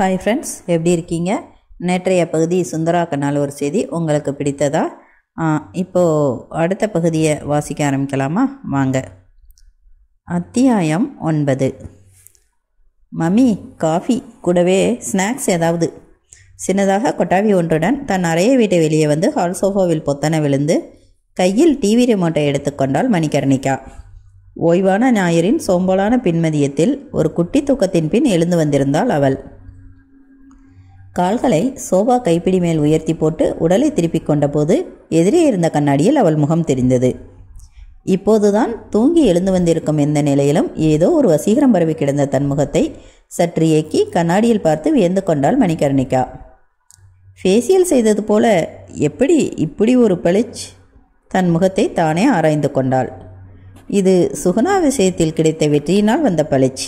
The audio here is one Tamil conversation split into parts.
ஹாய் ஃப்ரெண்ட்ஸ் எப்படி இருக்கீங்க நேற்றைய பகுதி சுந்தரா கண்ணால் ஒரு செய்தி உங்களுக்கு பிடித்ததா இப்போது அடுத்த பகுதியை வாசிக்க ஆரம்பிக்கலாமா வாங்க அத்தியாயம் ஒன்பது மம்மி காஃபி கூடவே ஸ்நாக்ஸ் ஏதாவது சின்னதாக கொட்டாவி ஒன்றுடன் தன் அறைய வீட்டை வெளியே வந்து ஹால் சோஃபாவில் விழுந்து கையில் டிவி ரிமோட்டை எடுத்துக்கொண்டாள் மணிகர்ணிகா ஓய்வான ஞாயிறின் சோம்பலான பின்மதியத்தில் ஒரு குட்டி தூக்கத்தின் பின் எழுந்து வந்திருந்தாள் அவள் கால்களை சோபா கைப்பிடி மேல் உயர்த்தி போட்டு உடலை திருப்பிக் கொண்டபோது எதிரே இருந்த கண்ணாடியில் அவள் முகம் தெரிந்தது இப்போதுதான் தூங்கி எழுந்து வந்திருக்கும் எந்த நிலையிலும் ஏதோ ஒரு வசீகரம் பரவி கிடந்த தன் முகத்தை சற்று இயக்கி கண்ணாடியில் பார்த்து வியந்து கொண்டாள் மணிகர்ணிகா ஃபேசியல் செய்தது போல எப்படி இப்படி ஒரு பளிச் தன் முகத்தை தானே ஆராய்ந்து கொண்டாள் இது சுகுணா விஷயத்தில் கிடைத்த வெற்றியினால் வந்த பளிச்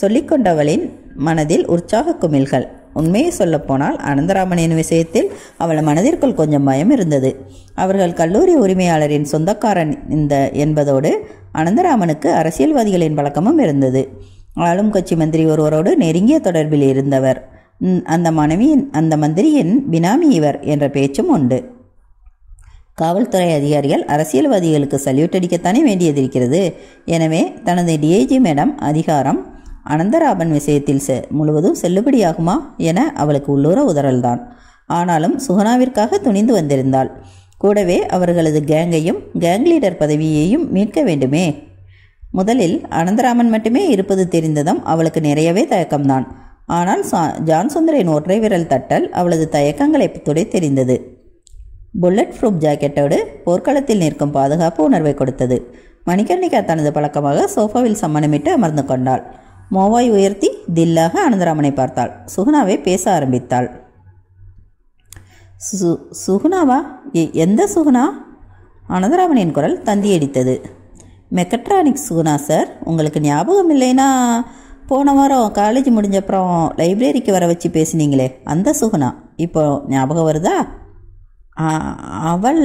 சொல்லிக்கொண்டவளின் மனதில் உற்சாக குமிழ்கள் உண்மையை சொல்லப்போனால் அனந்தராமனின் விஷயத்தில் அவள் மனதிற்குள் கொஞ்சம் பயம் இருந்தது அவர்கள் கல்லூரி உரிமையாளரின் சொந்தக்காரன் இந்த என்பதோடு அனந்தராமனுக்கு அரசியல்வாதிகளின் பழக்கமும் இருந்தது ஆளும் கட்சி மந்திரி ஒருவரோடு நெருங்கிய தொடர்பில் இருந்தவர் அந்த மனைவியின் அந்த மந்திரியின் பினாமி இவர் என்ற பேச்சும் உண்டு காவல்துறை அதிகாரிகள் அரசியல்வாதிகளுக்கு சல்யூட் அடிக்கத்தானே வேண்டியது இருக்கிறது எனவே தனது டிஐஜி மேடம் அதிகாரம் அனந்தராமன் விஷயத்தில் செ முழுவதும் செல்லுபடியாகுமா என அவளுக்கு உள்ளூர உதறல்தான் ஆனாலும் சுகனாவிற்காக துணிந்து வந்திருந்தாள் கூடவே அவர்களது கேங்கையும் கேங் லீடர் பதவியையும் மீட்க வேண்டுமே முதலில் அனந்தராமன் மட்டுமே இருப்பது தெரிந்ததும் அவளுக்கு நிறையவே தயக்கம்தான் ஆனால் ஜான் சுந்தரின் ஒற்றை விரல் தட்டல் அவளது தயக்கங்களை துடை தெரிந்தது புல்லட் ப்ரூப் ஜாக்கெட்டோடு போர்க்களத்தில் நிற்கும் பாதுகாப்பு உணர்வை கொடுத்தது மணிகர்ணிகா தனது பழக்கமாக சோஃபாவில் சம்மணமிட்டு அமர்ந்து கொண்டாள் மோவாய் உயர்த்தி தில்லாக அனந்தராமனை பார்த்தாள் சுகுணாவை பேச ஆரம்பித்தாள் சு சுகுணாவா எந்த சுகுணா அனந்தராமனின் குரல் தந்தியடித்தது மெக்கட்ரானிக் சுகுணா சார் உங்களுக்கு ஞாபகம் இல்லைன்னா போன வாரம் காலேஜ் முடிஞ்ச அப்புறம் லைப்ரரிக்கு வர வச்சு பேசினீங்களே அந்த சுகுணா இப்போ ஞாபகம் வருதா அவள்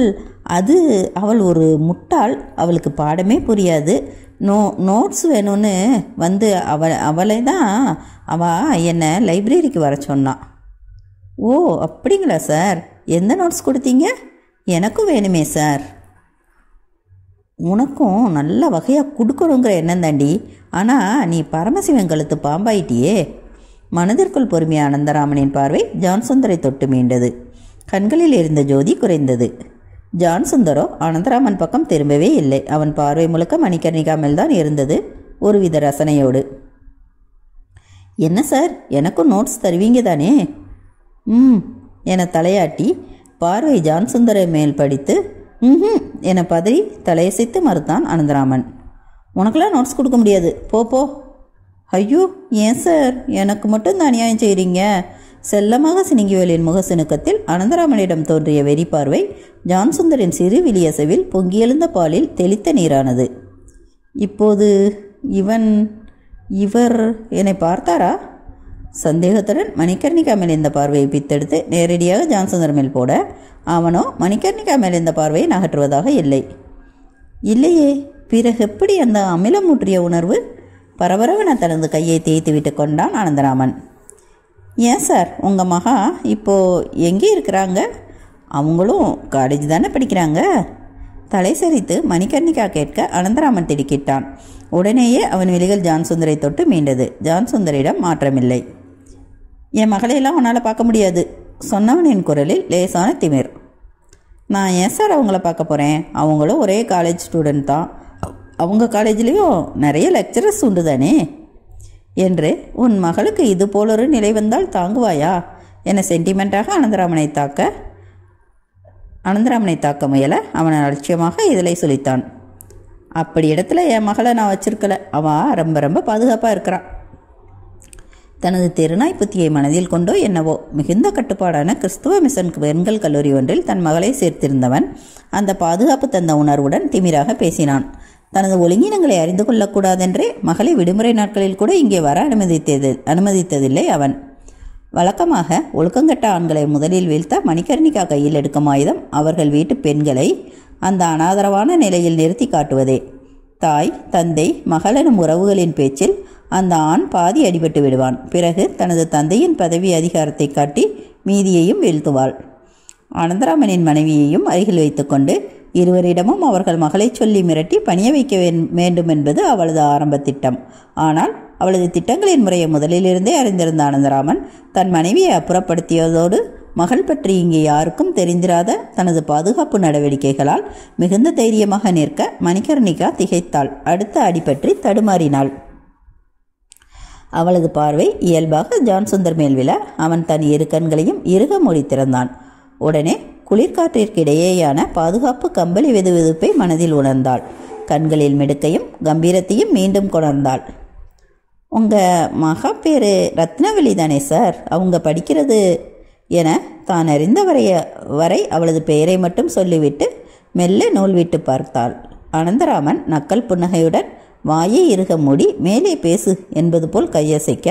அது அவள் ஒரு முட்டாள் அவளுக்கு பாடமே புரியாது நோ நோட்ஸ் வேணும்னு வந்து அவ அவளை தான் அவள் என்னை லைப்ரரிக்கு வர சொன்னான் ஓ அப்படிங்களா சார் எந்த நோட்ஸ் கொடுத்தீங்க எனக்கும் வேணுமே சார் உனக்கும் நல்ல வகையாக கொடுக்கணுங்கிற எண்ணம் தாண்டி ஆனால் நீ பரமசிவன் கழுத்து பாம்பாயிட்டியே மனதிற்குள் பொறுமைய அனந்தராமனின் பார்வை ஜான்சுந்தரை தொட்டு மீண்டது கண்களில் இருந்த ஜோதி குறைந்தது ஜான் சுந்தரோ அனந்தராமன் பக்கம் திரும்பவே இல்லை அவன் பார்வை முழுக்க மணிக்கர்ணிகாமல் தான் இருந்தது ஒருவித ரசனையோடு என்ன சார் எனக்கும் நோட்ஸ் தருவீங்க தானே ம் என தலையாட்டி பார்வை ஜான் சுந்தரை மேல் படித்து ம் என பதறி தலையசைத்து மறுத்தான் அனந்தராமன் உனக்கெல்லாம் நோட்ஸ் கொடுக்க முடியாது போ போ ஐயோ ஏன் சார் எனக்கு மட்டும் இந்த அநியாயம் செய்கிறீங்க செல்லமாக சினிங்கிவேலின் முகசுணுக்கத்தில் அனந்தராமனிடம் தோன்றிய வெறிப்பார்வை ஜான்சுந்தரின் சிறு விலியசவில் பொங்கியெழுந்த பாலில் தெளித்த நீரானது இப்போது இவன் இவர் என்னை பார்த்தாரா சந்தேகத்துடன் மணிக்கர்ணிகா மேல் இந்த பார்வையை பித்தெடுத்து நேரடியாக ஜான்சுந்தர் மேல் போட அவனோ மணிக்கர்ணிகா மேல் இந்த பார்வையை நகற்றுவதாக இல்லை இல்லையே பிறகு எப்படி அந்த அமிலம் ஊற்றிய உணர்வு பரபரவன தனது கையை தேய்த்து விட்டு கொண்டான் அனந்தராமன் ஏன் சார் உங்கள் மகா இப்போது எங்கே இருக்கிறாங்க அவங்களும் காலேஜ் தானே படிக்கிறாங்க தலை சரித்து மணிகர்ணிகா கேட்க அனந்தராமன் திடுக்கிட்டான் உடனேயே அவன் விழிகள் ஜான்சுந்தரை தொட்டு மீண்டது ஜான்சுந்தரிடம் மாற்றமில்லை என் மகளையெல்லாம் உன்னால் பார்க்க முடியாது சொன்னவனின் குரலில் லேசான திமிர் நான் ஏன் சார் அவங்கள பார்க்க போகிறேன் அவங்களும் ஒரே காலேஜ் ஸ்டூடெண்ட் தான் அவங்க காலேஜ்லேயும் நிறைய லெக்சரர்ஸ் உண்டு தானே என்று உன் மகளுக்கு இது போலொரு நிலை வந்தால் தாங்குவாயா என சென்டிமெண்டாக அனந்தராமனை தாக்க அனந்தராமனை தாக்க முயல அவன் அலட்சியமாக இதழை சொல்லித்தான் அப்படி இடத்துல என் மகளை நான் வச்சிருக்கல அவன் ரொம்ப ரொம்ப பாதுகாப்பாக இருக்கிறான் தனது தெருநாய் புத்தியை மனதில் கொண்டோ என்னவோ மிகுந்த கட்டுப்பாடான கிறிஸ்துவ மிஷன் பெண்கள் கல்லூரி ஒன்றில் தன் மகளை சேர்த்திருந்தவன் அந்த பாதுகாப்பு தந்த உணர்வுடன் திமிராக பேசினான் தனது ஒழுங்கினங்களை அறிந்து கொள்ளக்கூடாதென்றே மகளை விடுமுறை நாட்களில் கூட இங்கே வர அனுமதித்தது அனுமதித்ததில்லை அவன் வழக்கமாக ஒழுக்கங்கட்ட ஆண்களை முதலில் வீழ்த்த மணிக்கர்ணிக்கா கையில் எடுக்கும் ஆயுதம் அவர்கள் வீட்டு பெண்களை அந்த அனாதரவான நிலையில் நிறுத்தி காட்டுவதே தாய் தந்தை மகளனும் உறவுகளின் பேச்சில் அந்த ஆண் பாதி அடிபட்டு விடுவான் பிறகு தனது தந்தையின் பதவி அதிகாரத்தை காட்டி மீதியையும் வீழ்த்துவாள் அனந்தராமனின் மனைவியையும் அருகில் வைத்துக்கொண்டு இருவரிடமும் அவர்கள் மகளை சொல்லி மிரட்டி பணிய வைக்க வேண்டும் என்பது அவளது ஆரம்ப திட்டம் ஆனால் அவளது திட்டங்களின் முறையை முதலிலிருந்தே அறிந்திருந்த அனந்தராமன் தன் மனைவியை அப்புறப்படுத்தியதோடு மகள் பற்றி இங்கே யாருக்கும் தெரிந்திராத தனது பாதுகாப்பு நடவடிக்கைகளால் மிகுந்த தைரியமாக நிற்க மணிகர்ணிகா திகைத்தாள் அடுத்த அடி பற்றி தடுமாறினாள் அவளது பார்வை இயல்பாக ஜான்சுந்தர் மேல் விழ அவன் தன் இரு கண்களையும் இறுக மூடி திறந்தான் உடனே குளிர்காற்றிற்கிடையேயான பாதுகாப்பு கம்பளி வெதுவெதுப்பை மனதில் உணர்ந்தாள் கண்களில் மெடுக்கையும் கம்பீரத்தையும் மீண்டும் கொணர்ந்தாள் உங்கள் மகா பேரு ரத்னவெளி தானே சார் அவங்க படிக்கிறது என தான் அறிந்த வரைய வரை அவளது பெயரை மட்டும் சொல்லிவிட்டு மெல்ல நூல் விட்டு பார்த்தாள் அனந்தராமன் நக்கல் புன்னகையுடன் வாயை இறுக மூடி மேலே பேசு என்பது போல் கையசைக்க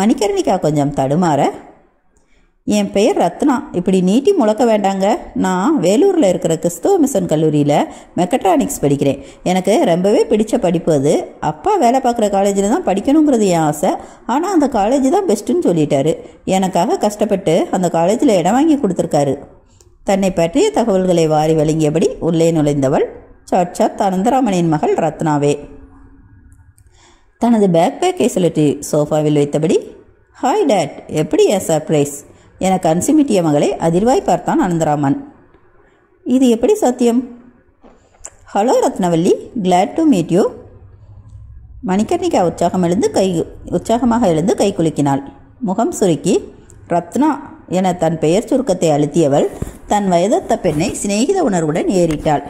மணிக்கரணிக்கா கொஞ்சம் தடுமாற என் பெயர் ரத்னா இப்படி நீட்டி முழக்க வேண்டாங்க நான் வேலூரில் இருக்கிற கிறிஸ்துவ மிஷன் கல்லூரியில் மெக்கட்ரானிக்ஸ் படிக்கிறேன் எனக்கு ரொம்பவே பிடிச்ச படிப்பு அது அப்பா வேலை பார்க்குற காலேஜில் தான் படிக்கணுங்கிறது என் ஆசை ஆனால் அந்த காலேஜ் தான் பெஸ்ட்டுன்னு சொல்லிட்டாரு எனக்காக கஷ்டப்பட்டு அந்த காலேஜில் இடம் வாங்கி கொடுத்துருக்காரு தன்னை பற்றிய தகவல்களை வாரி வழங்கியபடி உள்ளே நுழைந்தவள் சாட்சாத் அனந்தராமனின் மகள் ரத்னாவே தனது பேக் பேக்கை சுழற்றி சோஃபாவில் வைத்தபடி ஹாய் டேட் எப்படி ஏ சர்ப்ரைஸ் என கன்சிமிட்டிய மகளை அதிர்வாய் பார்த்தான் அனந்தராமன் இது எப்படி சாத்தியம் hello Rathnavalli glad to meet you Manikarnika உற்சாகம் எழுந்து கை உற்சாகமாக எழுந்து கை குலுக்கினாள் முகம் சுருக்கி ரத்னா என தன் பெயர் சுருக்கத்தை அழுத்தியவள் தன் வயதத்த பெண்ணை சிநேகித உணர்வுடன் ஏறிட்டாள்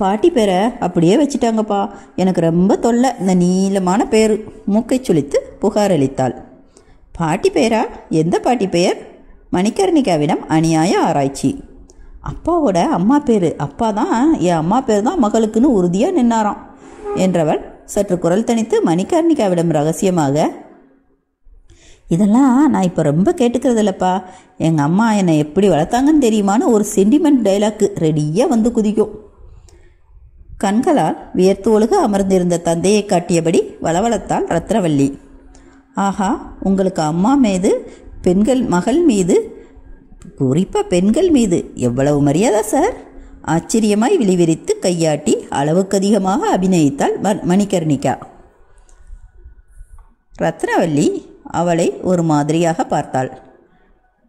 பாட்டி பேரை அப்படியே வச்சிட்டாங்கப்பா எனக்கு ரொம்ப தொல்லை இந்த நீளமான பேர் மூக்கை சுழித்து அளித்தாள் பாட்டி பெயரா எந்த பாட்டி பெயர் மணிகர்ணிகாவிடம் அநியாய ஆராய்ச்சி அப்பாவோட அம்மா பேர் அப்பா தான் என் அம்மா பேர் தான் மகளுக்குன்னு உறுதியாக நின்னாராம் என்றவள் சற்று குரல் தனித்து மணிகர்ணிகாவிடம் ரகசியமாக இதெல்லாம் நான் இப்போ ரொம்ப கேட்டுக்கிறது இல்லைப்பா எங்கள் அம்மா என்னை எப்படி வளர்த்தாங்கன்னு தெரியுமான்னு ஒரு சென்டிமெண்ட் டைலாக்கு ரெடியாக வந்து குதிக்கும் கண்களால் வியர்த்து ஒழுக அமர்ந்திருந்த தந்தையை காட்டியபடி வளவளத்தால் ரத்னவல்லி ஆஹா உங்களுக்கு அம்மா மீது பெண்கள் மகள் மீது குறிப்பாக பெண்கள் மீது எவ்வளவு மரியாதை சார் ஆச்சரியமாய் விழிவிரித்து கையாட்டி அளவுக்கு அதிகமாக அபிநயித்தாள் மணிகர்ணிகா ரத்னவல்லி அவளை ஒரு மாதிரியாக பார்த்தாள்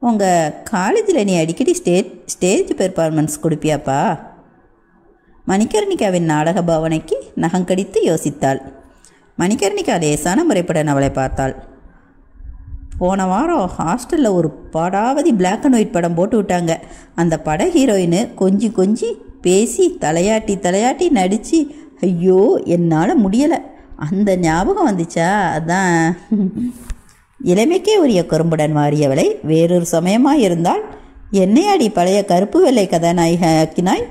உங்கள் காலேஜில் நீ அடிக்கடி ஸ்டேஜ் ஸ்டேஜ் பெர்ஃபார்மன்ஸ் கொடுப்பியாப்பா மணிகர்ணிகாவின் நாடக பாவனைக்கு நகங்கடித்து யோசித்தாள் மணிகர்ணிகா லேசான முறைப்படன் அவளை பார்த்தாள் போன வாரம் ஹாஸ்டலில் ஒரு படாவதி பிளாக் அண்ட் ஒயிட் படம் போட்டு விட்டாங்க அந்த பட ஹீரோயின் கொஞ்சி கொஞ்சி பேசி தலையாட்டி தலையாட்டி நடித்து ஐயோ என்னால் முடியலை அந்த ஞாபகம் வந்துச்சா அதான் இளமைக்கே உரிய குறும்புடன் மாறியவளை வேறொரு சமயமாக இருந்தால் என்னையாடி பழைய கருப்பு வெள்ளை கதாநாயக ஆக்கினாய்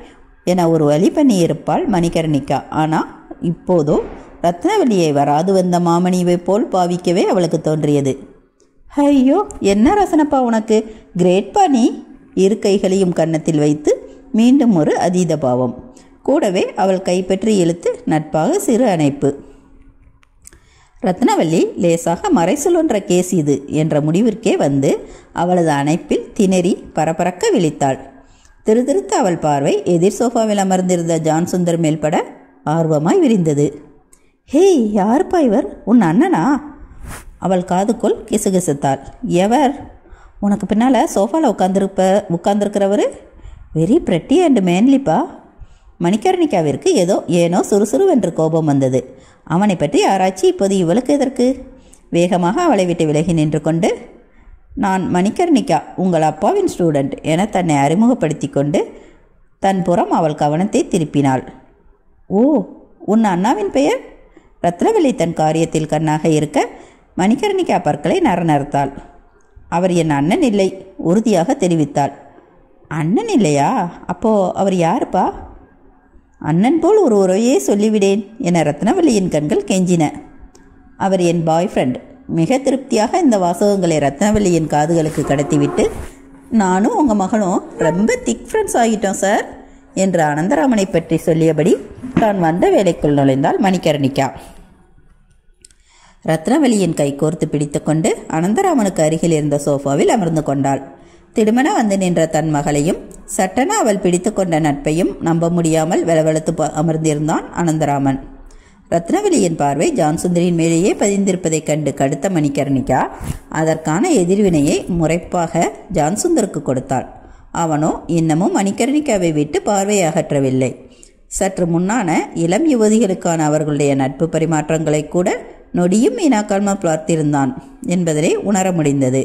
என ஒரு வழி பண்ணி இருப்பாள் மணிகரணிக்கா ஆனால் இப்போதோ ரத்னவெளியை வராது வந்த மாமணிவை போல் பாவிக்கவே அவளுக்கு தோன்றியது ஐயோ என்ன ரசனப்பா உனக்கு கிரேட் பண்ணி இரு கைகளையும் கன்னத்தில் வைத்து மீண்டும் ஒரு அதீத பாவம் கூடவே அவள் கைப்பற்றி இழுத்து நட்பாக சிறு அணைப்பு ரத்னவல்லி லேசாக மறைசுலொன்ற கேஸ் இது என்ற முடிவிற்கே வந்து அவளது அணைப்பில் திணறி பரபரக்க விழித்தாள் திருதிருத்த அவள் பார்வை எதிர் சோஃபாவில் அமர்ந்திருந்த ஜான் சுந்தர் மேல்பட ஆர்வமாய் விரிந்தது ஹேய் யார்ப்பா இவர் உன் அண்ணனா அவள் காதுக்குள் கிசுகிசுத்தாள் எவர் உனக்கு பின்னால் சோஃபாவில் உட்காந்துருப்ப உட்காந்துருக்கிறவர் வெரி பிரட்டி அண்டு மேன்லிப்பா மணிக்கர்ணிகாவிற்கு ஏதோ ஏனோ சுறுசுறுவென்று கோபம் வந்தது அவனை பற்றி ஆராய்ச்சி இப்போது இவளுக்கு எதற்கு வேகமாக அவளை விட்டு விலகி நின்று கொண்டு நான் மணிக்கர்ணிகா உங்கள் அப்பாவின் ஸ்டூடெண்ட் என தன்னை அறிமுகப்படுத்தி கொண்டு தன் புறம் அவள் கவனத்தை திருப்பினாள் ஓ உன் அண்ணாவின் பெயர் ரத்னவல்லி தன் காரியத்தில் கண்ணாக இருக்க மணிகர்ணிகா பற்களை நரநறுத்தாள் அவர் என் அண்ணன் இல்லை உறுதியாக தெரிவித்தாள் அண்ணன் இல்லையா அப்போ அவர் யாருப்பா அண்ணன் போல் ஒரு உறவையே சொல்லிவிடேன் என ரத்னவல்லியின் கண்கள் கெஞ்சின அவர் என் பாய் ஃப்ரெண்ட் மிக திருப்தியாக இந்த வாசகங்களை ரத்னவல்லியின் காதுகளுக்கு கடத்திவிட்டு நானும் உங்கள் மகனும் ரொம்ப திக் ஃப்ரெண்ட்ஸ் ஆகிட்டோம் சார் என்று அனந்தராமனை பற்றி சொல்லியபடி தான் வந்த வேலைக்குள் நுழைந்தால் மணிக்கரணிக்கா ரத்னவலியின் கை கோர்த்து பிடித்துக்கொண்டு அனந்தராமனுக்கு அருகில் இருந்த சோஃபாவில் அமர்ந்து கொண்டாள் திடுமென வந்து நின்ற தன் மகளையும் சட்டென அவள் பிடித்து கொண்ட நட்பையும் நம்ப முடியாமல் வெலவெழுத்து அமர்ந்திருந்தான் அனந்தராமன் ரத்னவலியின் பார்வை ஜான்சுந்தரியின் மேலேயே பதிந்திருப்பதைக் கண்டு கடுத்த மணிக்கர்ணிகா அதற்கான எதிர்வினையை முறைப்பாக ஜான்சுந்தருக்கு கொடுத்தாள் அவனோ இன்னமும் மணிக்கர்ணிகாவை விட்டு பார்வை அகற்றவில்லை சற்று முன்னான இளம் யுவதிகளுக்கான அவர்களுடைய நட்பு பரிமாற்றங்களை கூட நொடியும் மீனாக்கால்மா பார்த்திருந்தான் என்பதனை உணர முடிந்தது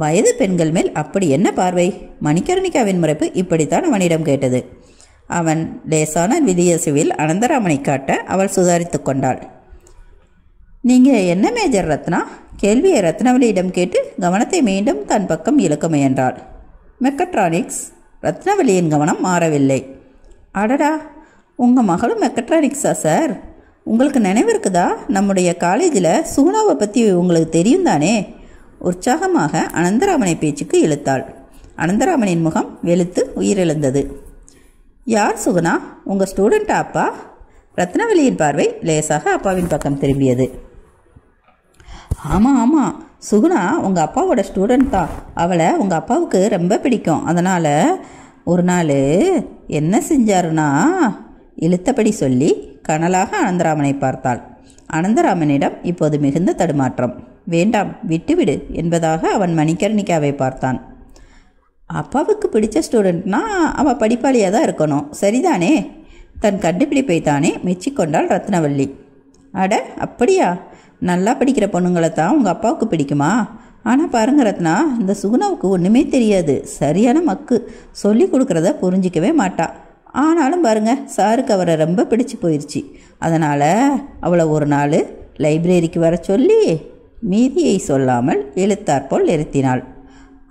வயது பெண்கள் மேல் அப்படி என்ன பார்வை மணிக்கர்ணிகாவின் முறைப்பு இப்படித்தான் அவனிடம் கேட்டது அவன் லேசான விதியசுவில் அனந்தராமனை காட்ட அவள் சுதாரித்து கொண்டாள் நீங்கள் என்ன மேஜர் ரத்னா கேள்வியை ரத்னவலியிடம் கேட்டு கவனத்தை மீண்டும் தன் பக்கம் இழுக்க முயன்றாள் மெக்கட்ரானிக்ஸ் ரத்னவலியின் கவனம் மாறவில்லை அடடா உங்கள் மகளும் மெக்கட்ரானிக்ஸா சார் உங்களுக்கு நினைவு இருக்குதா நம்முடைய காலேஜில் சுகுணாவை பற்றி உங்களுக்கு தெரியும் தானே உற்சாகமாக அனந்தராமனை பேச்சுக்கு இழுத்தாள் அனந்தராமனின் முகம் வெளுத்து உயிரிழந்தது யார் சுகுணா உங்கள் ஸ்டூடெண்டா அப்பா ரத்னவெளியின் பார்வை லேசாக அப்பாவின் பக்கம் திரும்பியது ஆமாம் ஆமாம் சுகுணா உங்கள் அப்பாவோட ஸ்டூடெண்ட் தான் அவளை உங்கள் அப்பாவுக்கு ரொம்ப பிடிக்கும் அதனால் ஒரு நாள் என்ன செஞ்சாருன்னா இழுத்தபடி சொல்லி கனலாக அனந்தராமனை பார்த்தாள் அனந்தராமனிடம் இப்போது மிகுந்த தடுமாற்றம் வேண்டாம் விட்டுவிடு என்பதாக அவன் மணிக்கர்ணிக்காவை பார்த்தான் அப்பாவுக்கு பிடித்த ஸ்டூடெண்ட்னா அவள் படிப்பாளியாக தான் இருக்கணும் சரிதானே தன் கண்டுபிடிப்பை தானே மெச்சிக்கொண்டாள் ரத்னவல்லி அட அப்படியா நல்லா படிக்கிற பொண்ணுங்களை தான் உங்கள் அப்பாவுக்கு பிடிக்குமா ஆனால் பாருங்க ரத்னா இந்த சுகுணாவுக்கு ஒன்றுமே தெரியாது சரியான மக்கு சொல்லி கொடுக்குறத புரிஞ்சிக்கவே மாட்டாள் ஆனாலும் பாருங்கள் சாருக்கு அவரை ரொம்ப பிடிச்சி போயிடுச்சு அதனால் அவளை ஒரு நாள் லைப்ரரிக்கு வர சொல்லி மீதியை சொல்லாமல் எழுத்தாற்போல் நிறுத்தினாள்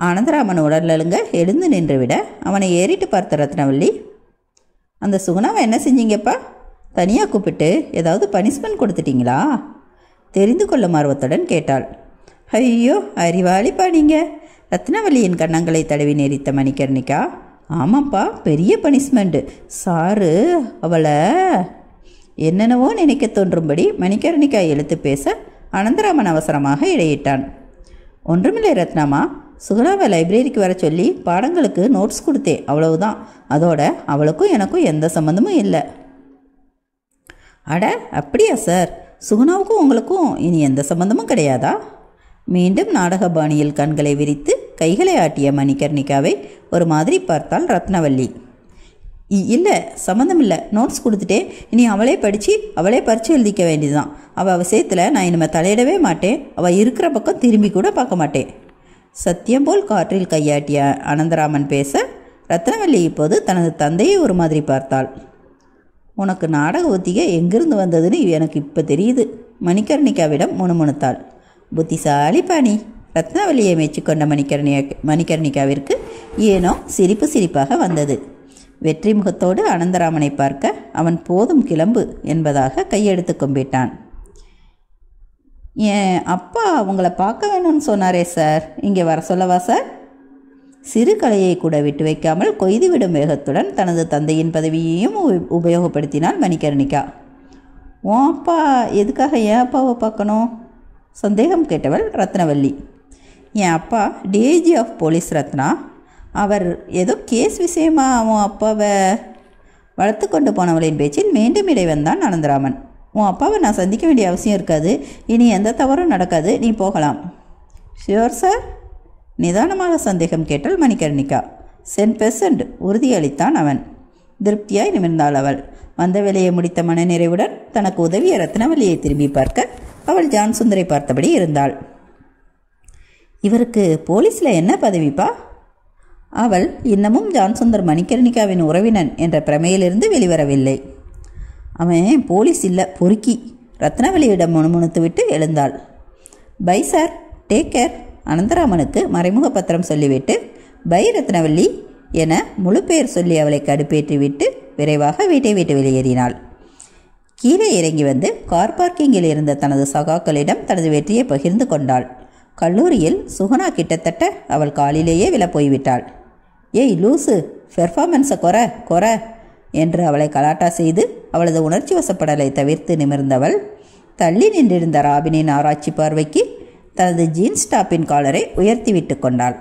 ஆனந்தராமன் அழுங்க எழுந்து நின்றுவிட அவனை ஏறிட்டு பார்த்த ரத்னவல்லி அந்த சுகுணாவை என்ன செஞ்சீங்கப்பா தனியாக கூப்பிட்டு ஏதாவது பனிஷ்மெண்ட் கொடுத்துட்டீங்களா தெரிந்து கொள்ளும் ஆர்வத்துடன் கேட்டாள் ஐயோ அறிவாளிப்பா நீங்கள் ரத்னவல்லியின் கண்ணங்களை தடவி நெறித்த மணிக்கர்ணிக்கா ஆமாப்பா பெரிய பனிஷ்மெண்ட்டு சாரு அவளை என்னென்னவோ நினைக்க தோன்றும்படி மணிக்கரணிக்கா எழுத்து பேச அனந்தராமன் அவசரமாக இடையிட்டான் ஒன்றுமில்லை ரத்னாமா சுகலாவை லைப்ரரிக்கு வர சொல்லி பாடங்களுக்கு நோட்ஸ் கொடுத்தேன் அவ்வளவுதான் அதோட அவளுக்கும் எனக்கும் எந்த சம்மந்தமும் இல்லை அட அப்படியா சார் சுகுணாவுக்கும் உங்களுக்கும் இனி எந்த சம்மந்தமும் கிடையாதா மீண்டும் நாடக பாணியில் கண்களை விரித்து கைகளை ஆட்டிய மணிகர்ணிகாவை ஒரு மாதிரி பார்த்தாள் ரத்னவல்லி இல்லை சம்மந்தம் இல்லை நோட்ஸ் கொடுத்துட்டே இனி அவளே படித்து அவளே பரிச்சு எழுதிக்க வேண்டியதுதான் அவள் விஷயத்தில் நான் இனிமேல் தலையிடவே மாட்டேன் அவள் இருக்கிற பக்கம் திரும்பி கூட பார்க்க மாட்டேன் சத்தியம் போல் காற்றில் கையாட்டிய அனந்தராமன் பேச ரத்னவல்லி இப்போது தனது தந்தையை ஒரு மாதிரி பார்த்தாள் உனக்கு நாடக ஒத்திகை எங்கிருந்து வந்ததுன்னு எனக்கு இப்போ தெரியுது மணிகர்ணிகாவிடம் முணுமுணுத்தாள் புத்திசாலி பாணி ரத்னாவலியை மெச்சிக்கொண்ட மணிக்கர்ணிய மணிக்கர்ணிகாவிற்கு ஏனோ சிரிப்பு சிரிப்பாக வந்தது வெற்றி முகத்தோடு அனந்தராமனை பார்க்க அவன் போதும் கிளம்பு என்பதாக கையெடுத்து கும்பிட்டான் ஏன் அப்பா அவங்கள பார்க்க வேணும்னு சொன்னாரே சார் இங்கே வர சொல்லவா சார் சிறு கலையை கூட விட்டு வைக்காமல் கொய்துவிடும் வேகத்துடன் தனது தந்தையின் பதவியையும் உபயோகப்படுத்தினாள் மணிகர்ணிகா உன் அப்பா எதுக்காக ஏன் அப்பாவை பார்க்கணும் சந்தேகம் கேட்டவள் ரத்னவல்லி என் அப்பா டிஐஜி ஆஃப் போலீஸ் ரத்னா அவர் ஏதோ கேஸ் விஷயமா அவன் அப்பாவை வளர்த்து கொண்டு போனவளின் பேச்சில் மீண்டும் இடை வந்தான் அனந்தராமன் உன் அப்பாவை நான் சந்திக்க வேண்டிய அவசியம் இருக்காது இனி எந்த தவறும் நடக்காது நீ போகலாம் ஷியோர் சார் நிதானமாக சந்தேகம் கேட்டால் மணிகர்ணிகா சென்ட் பெர்சன்ட் உறுதியளித்தான் அவன் திருப்தியாய் நிமிர்ந்தாள் அவள் வந்த வேலையை முடித்த மனநிறைவுடன் தனக்கு உதவிய ரத்னவல்லியை திரும்பி பார்க்க அவள் ஜான் சுந்தரை பார்த்தபடி இருந்தாள் இவருக்கு போலீஸில் என்ன பதவிப்பா அவள் இன்னமும் ஜான்சுந்தர் மணிக்கர்ணிகாவின் உறவினன் என்ற பிரமையிலிருந்து வெளிவரவில்லை அவன் போலீஸ் இல்லை பொறுக்கி ரத்னவலியிடம் விட்டு எழுந்தாள் பை சார் டேக் கேர் அனந்தராமனுக்கு மறைமுக பத்திரம் சொல்லிவிட்டு பை ரத்னவல்லி என முழு பெயர் சொல்லி அவளை கடுப்பேற்றிவிட்டு விரைவாக வீட்டை விட்டு வெளியேறினாள் கீழே இறங்கி வந்து கார் பார்க்கிங்கில் இருந்த தனது சகாக்களிடம் தனது வெற்றியை பகிர்ந்து கொண்டாள் கல்லூரியில் சுகனா கிட்டத்தட்ட அவள் காலிலேயே வில போய்விட்டாள் ஏய் லூசு பெர்ஃபார்மன்ஸை கொற கொற என்று அவளை கலாட்டா செய்து அவளது உணர்ச்சி வசப்படலை தவிர்த்து நிமிர்ந்தவள் தள்ளி நின்றிருந்த ராபினின் ஆராய்ச்சி பார்வைக்கு தனது ஜீன்ஸ் டாப்பின் காலரை உயர்த்தி விட்டு கொண்டாள்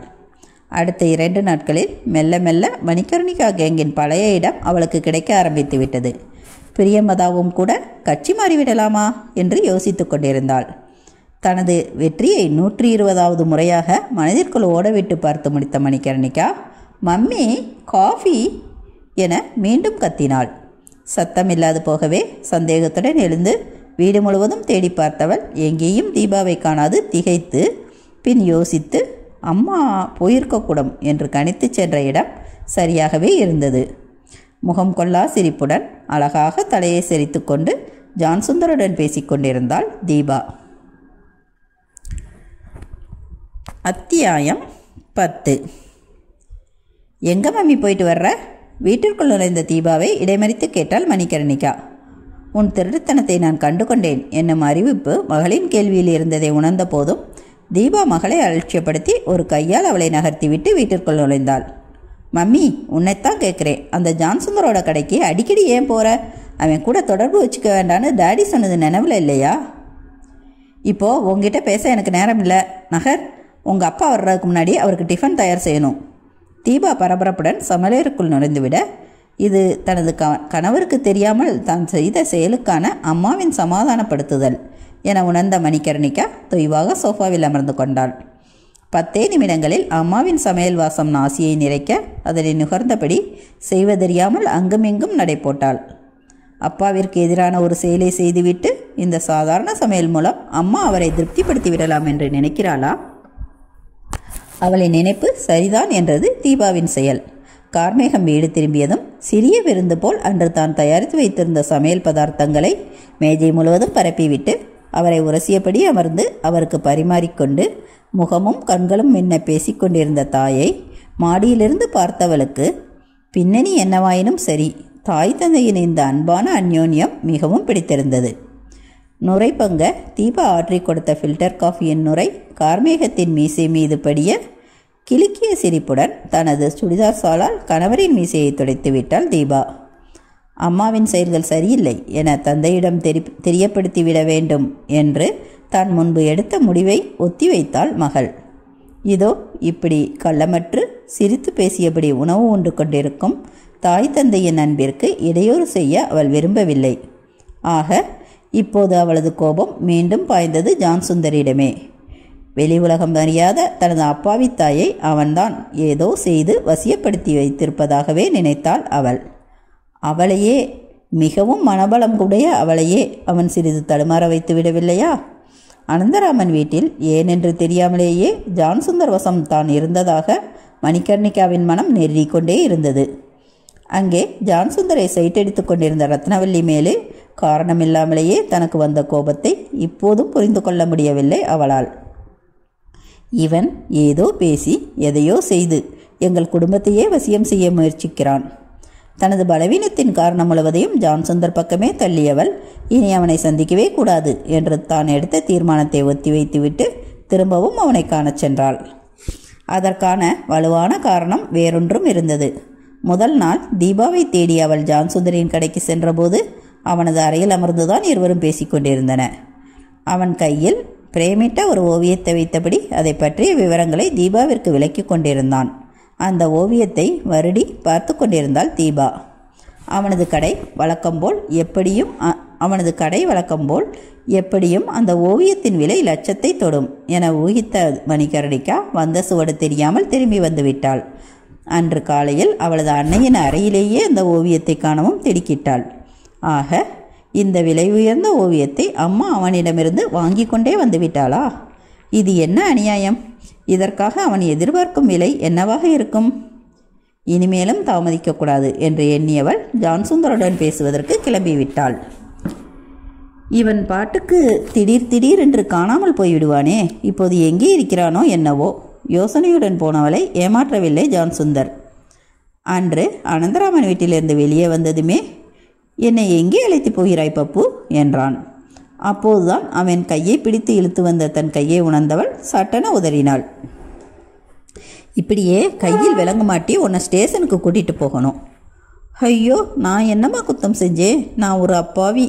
அடுத்த இரண்டு நாட்களில் மெல்ல மெல்ல மணிகர்ணிகா கேங்கின் பழைய இடம் அவளுக்கு கிடைக்க ஆரம்பித்து விட்டது பிரியமதாவும் கூட கட்சி மாறிவிடலாமா என்று யோசித்து கொண்டிருந்தாள் தனது வெற்றியை நூற்றி இருபதாவது முறையாக மனதிற்குள் ஓடவிட்டு பார்த்து முடித்த மணிக்கரணிக்கா மம்மி காஃபி என மீண்டும் கத்தினாள் சத்தம் இல்லாது போகவே சந்தேகத்துடன் எழுந்து வீடு முழுவதும் தேடி பார்த்தவள் எங்கேயும் தீபாவை காணாது திகைத்து பின் யோசித்து அம்மா போயிருக்கக்கூடும் என்று கணித்து சென்ற இடம் சரியாகவே இருந்தது முகம் கொள்ளா சிரிப்புடன் அழகாக தலையை சிரித்து கொண்டு ஜான்சுந்தருடன் பேசிக்கொண்டிருந்தாள் தீபா அத்தியாயம் பத்து எங்கே மம்மி போயிட்டு வர்ற வீட்டிற்குள் நுழைந்த தீபாவை இடைமறித்து கேட்டால் மணிக்கரணிக்கா உன் திருடுத்தனத்தை நான் கண்டு கொண்டேன் என்னும் அறிவிப்பு மகளின் கேள்வியில் இருந்ததை உணர்ந்த போதும் தீபா மகளை அலட்சியப்படுத்தி ஒரு கையால் அவளை நகர்த்திவிட்டு வீட்டிற்குள் நுழைந்தாள் மம்மி உன்னைத்தான் கேட்குறேன் அந்த ஜான்சுந்தரோட கடைக்கு அடிக்கடி ஏன் போகிற அவன் கூட தொடர்பு வச்சுக்க வேண்டான்னு டேடி சொன்னது நினைவில் இல்லையா இப்போது உங்ககிட்ட பேச எனக்கு நேரம் இல்லை நகர் உங்கள் அப்பா வர்றதுக்கு முன்னாடி அவருக்கு டிஃபன் தயார் செய்யணும் தீபா பரபரப்புடன் சமலேருக்குள் நுழைந்துவிட இது தனது க கணவருக்கு தெரியாமல் தான் செய்த செயலுக்கான அம்மாவின் சமாதானப்படுத்துதல் என உணர்ந்த மணிக்கரணிக்கா தொய்வாக சோஃபாவில் அமர்ந்து கொண்டாள் பத்தே நிமிடங்களில் அம்மாவின் சமையல் வாசம் நாசியை நிறைக்க அதனை நுகர்ந்தபடி செய்வதறியாமல் அங்குமிங்கும் நடை போட்டாள் அப்பாவிற்கு எதிரான ஒரு செயலை செய்துவிட்டு இந்த சாதாரண சமையல் மூலம் அம்மா அவரை திருப்திப்படுத்தி விடலாம் என்று நினைக்கிறாளா அவளின் நினைப்பு சரிதான் என்றது தீபாவின் செயல் கார்மேகம் வீடு திரும்பியதும் சிறிய விருந்து போல் அன்று தான் தயாரித்து வைத்திருந்த சமையல் பதார்த்தங்களை மேஜை முழுவதும் பரப்பிவிட்டு அவரை உரசியபடி அமர்ந்து அவருக்கு பரிமாறிக்கொண்டு முகமும் கண்களும் மின்ன பேசிக்கொண்டிருந்த தாயை மாடியிலிருந்து பார்த்தவளுக்கு பின்னணி என்னவாயினும் சரி தாய் தந்தையின் இந்த அன்பான அந்யோன்யம் மிகவும் பிடித்திருந்தது நுரைப்பங்க தீபா ஆற்றி கொடுத்த ஃபில்டர் காஃபியின் நுரை கார்மேகத்தின் மீசை மீது படிய கிளிக்கிய சிரிப்புடன் தனது சுடிதார் சாலால் கணவரின் மீசையை துடைத்து விட்டாள் தீபா அம்மாவின் செயல்கள் சரியில்லை என தந்தையிடம் தெரி தெரியப்படுத்திவிட வேண்டும் என்று தான் முன்பு எடுத்த முடிவை ஒத்தி வைத்தாள் மகள் இதோ இப்படி கள்ளமற்று சிரித்து பேசியபடி உணவு உண்டு கொண்டிருக்கும் தாய் தந்தையின் அன்பிற்கு இடையூறு செய்ய அவள் விரும்பவில்லை ஆக இப்போது அவளது கோபம் மீண்டும் பாய்ந்தது ஜான்சுந்தரிடமே வெளி உலகம் அறியாத தனது அப்பாவி தாயை அவன்தான் ஏதோ செய்து வசியப்படுத்தி வைத்திருப்பதாகவே நினைத்தாள் அவள் அவளையே மிகவும் மனபலம் உடைய அவளையே அவன் சிறிது தடுமாற வைத்து விடவில்லையா அனந்தராமன் வீட்டில் ஏனென்று தெரியாமலேயே ஜான்சுந்தர் வசம் தான் இருந்ததாக மணிகர்ணிகாவின் மனம் நெருங்கிக்கொண்டே இருந்தது அங்கே ஜான்சுந்தரை சைட்டடித்து கொண்டிருந்த ரத்னவல்லி மேலே காரணமில்லாமலேயே தனக்கு வந்த கோபத்தை இப்போதும் புரிந்து கொள்ள முடியவில்லை அவளால் இவன் ஏதோ பேசி எதையோ செய்து எங்கள் குடும்பத்தையே வசியம் செய்ய முயற்சிக்கிறான் தனது பலவீனத்தின் காரணம் முழுவதையும் ஜான்சுந்தர் பக்கமே தள்ளியவள் இனி அவனை சந்திக்கவே கூடாது என்று தான் எடுத்த தீர்மானத்தை ஒத்தி வைத்துவிட்டு திரும்பவும் அவனை காணச் சென்றாள் அதற்கான வலுவான காரணம் வேறொன்றும் இருந்தது முதல் நாள் தீபாவை தேடி அவள் ஜான்சுந்தரின் கடைக்கு சென்றபோது அவனது அறையில் அமர்ந்துதான் இருவரும் பேசிக்கொண்டிருந்தன அவன் கையில் பிரேமிட்ட ஒரு ஓவியத்தை வைத்தபடி அதை பற்றிய விவரங்களை தீபாவிற்கு விளக்கி கொண்டிருந்தான் அந்த ஓவியத்தை வருடி பார்த்து கொண்டிருந்தாள் தீபா அவனது கடை வழக்கம்போல் எப்படியும் அவனது கடை வழக்கம்போல் எப்படியும் அந்த ஓவியத்தின் விலை லட்சத்தை தொடும் என ஊகித்த மணிகரணிக்கா வந்த சுவடு தெரியாமல் திரும்பி வந்து விட்டாள் அன்று காலையில் அவளது அன்னையின் அறையிலேயே அந்த ஓவியத்தை காணவும் திடுக்கிட்டாள் ஆக இந்த விலை உயர்ந்த ஓவியத்தை அம்மா அவனிடமிருந்து வாங்கி கொண்டே வந்துவிட்டாளா இது என்ன அநியாயம் இதற்காக அவன் எதிர்பார்க்கும் விலை என்னவாக இருக்கும் இனிமேலும் தாமதிக்கக்கூடாது என்று எண்ணியவள் ஜான்சுந்தருடன் பேசுவதற்கு கிளம்பிவிட்டாள் இவன் பாட்டுக்கு திடீர் திடீர் என்று காணாமல் போய்விடுவானே இப்போது எங்கே இருக்கிறானோ என்னவோ யோசனையுடன் போனவளை ஏமாற்றவில்லை ஜான்சுந்தர் அன்று அனந்தராமன் வீட்டிலிருந்து வெளியே வந்ததுமே என்னை எங்கே அழைத்து போகிறாய் பப்பு என்றான் அப்போதுதான் அவன் கையை பிடித்து இழுத்து வந்த தன் கையை உணர்ந்தவள் சட்டென உதறினாள் இப்படியே கையில் விளங்க மாட்டி உன்னை ஸ்டேஷனுக்கு கூட்டிகிட்டு போகணும் ஐயோ நான் என்னம்மா குத்தம் செஞ்சேன் நான் ஒரு அப்பாவி